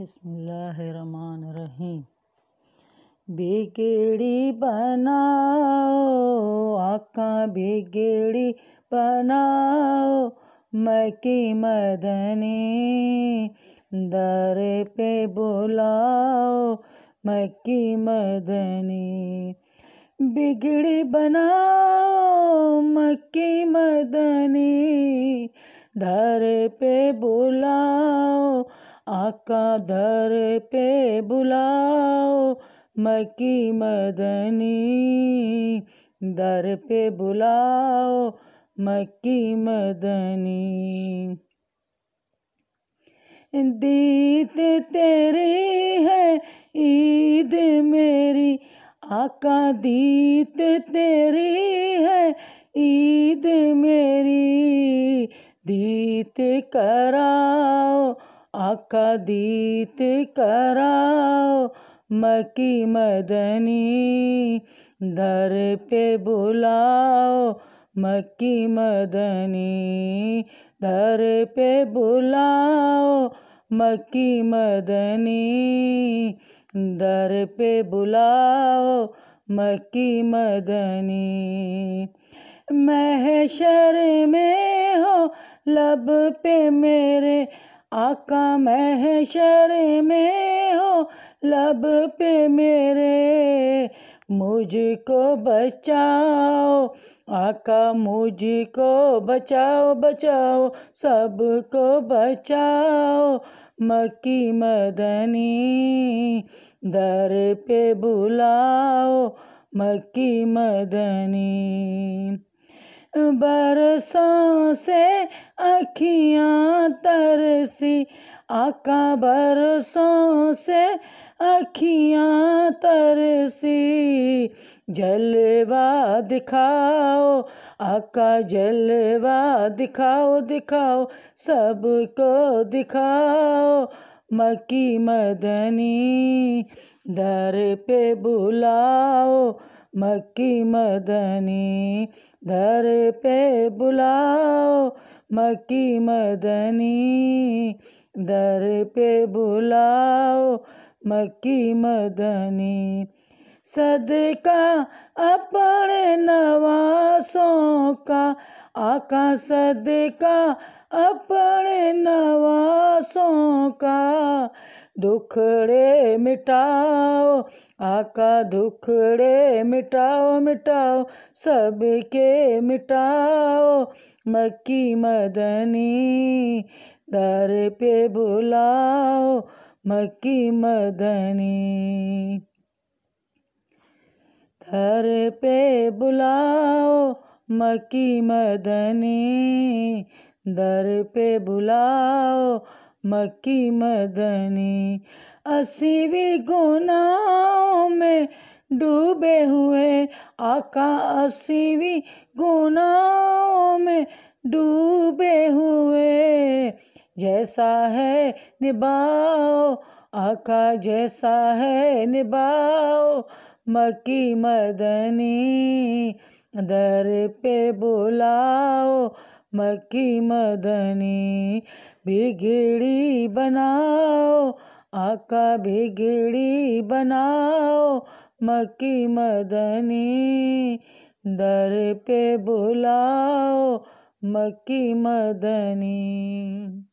रहीम बिगड़ी बनाओ आका बिगड़ी बनाओ मैं की मदनी दर पे बुलाओ मैं की मदनी बिगड़ी बनाओ की मदनी दर पे बुलाओ आका दर पे बुलाओ मकी मदनी दर पे बुलाओ मकी मदनी दीत तेरी है ईद मेरी आका दीत तेरी है ईद मेरी दीत कराओ आका दीत कराओ मकी मदनी दर पे बुलाओ मक्की मदनी दर पे बुलाओ मक्की मदनी दर पे बुलाओ मक्की मदनी महशर में हो लब पे मेरे आका महशर में हो लब पे मेरे मुझको बचाओ आका मुझको बचाओ बचाओ सबको बचाओ मक्की मदनी दर पे बुलाओ मक्की मदनी बरसों से अखियाँ तरसी आका बरसों से अखियाँ तरसी जलवा दिखाओ आका जलवा दिखाओ दिखाओ सबको दिखाओ मकी मदनी दर पे बुलाओ मक्की मदनी दर पे बुलाओ मक्की मदनी दर पे बुलाओ मक्की मदनी सदका अपने नवासों का आका सदका अपने नवासों का दुखड़े मिटाओ आका दुखड़े मिटाओ मिटाओ सबके मिटाओ मक्की मदनी दर पे बुलाओ मक्की मदनी दर पे बुलाओ मक्की मदनी दर पे बुलाओ मक्की मदनी भी गुनाहों में डूबे हुए आका असीवी गुनाहों में डूबे हुए जैसा है निभाओ आका जैसा है निभाओ मक्की मदनी दर पे बुलाओ मक्की मदनी बिगड़ी बनाओ आका बिगड़ी बनाओ मक्की मदनी दर पे बुलाओ मक्की मदनी